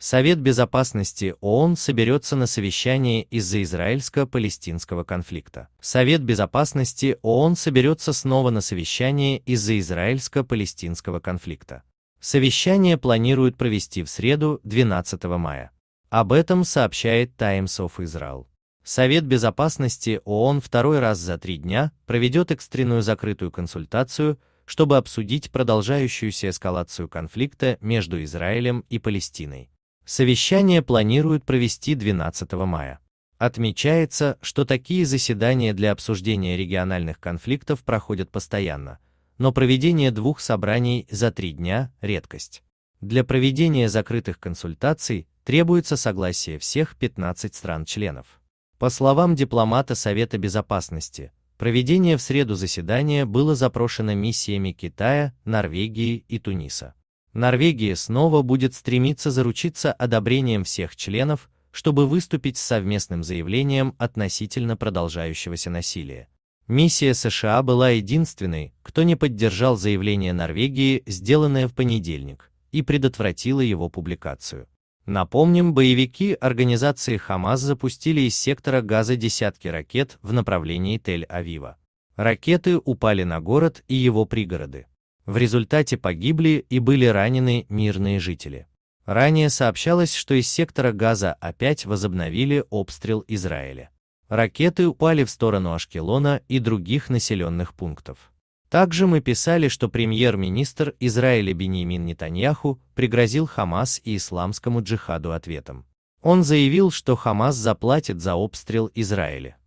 Совет Безопасности ООН соберется на совещание из-за израильско-палестинского конфликта. Совет Безопасности ООН соберется снова на совещание из-за израильско-палестинского конфликта. Совещание планируют провести в среду 12 мая. Об этом сообщает Times of Israel. Совет Безопасности ООН второй раз за три дня проведет экстренную закрытую консультацию, чтобы обсудить продолжающуюся эскалацию конфликта между Израилем и Палестиной. Совещание планируют провести 12 мая. Отмечается, что такие заседания для обсуждения региональных конфликтов проходят постоянно, но проведение двух собраний за три дня – редкость. Для проведения закрытых консультаций требуется согласие всех 15 стран-членов. По словам дипломата Совета Безопасности, проведение в среду заседания было запрошено миссиями Китая, Норвегии и Туниса. Норвегия снова будет стремиться заручиться одобрением всех членов, чтобы выступить с совместным заявлением относительно продолжающегося насилия. Миссия США была единственной, кто не поддержал заявление Норвегии, сделанное в понедельник, и предотвратила его публикацию. Напомним, боевики организации «Хамас» запустили из сектора Газа десятки ракет в направлении Тель-Авива. Ракеты упали на город и его пригороды. В результате погибли и были ранены мирные жители. Ранее сообщалось, что из сектора Газа опять возобновили обстрел Израиля. Ракеты упали в сторону Ашкелона и других населенных пунктов. Также мы писали, что премьер-министр Израиля Беньямин Нетаньяху пригрозил Хамас и исламскому джихаду ответом. Он заявил, что Хамас заплатит за обстрел Израиля.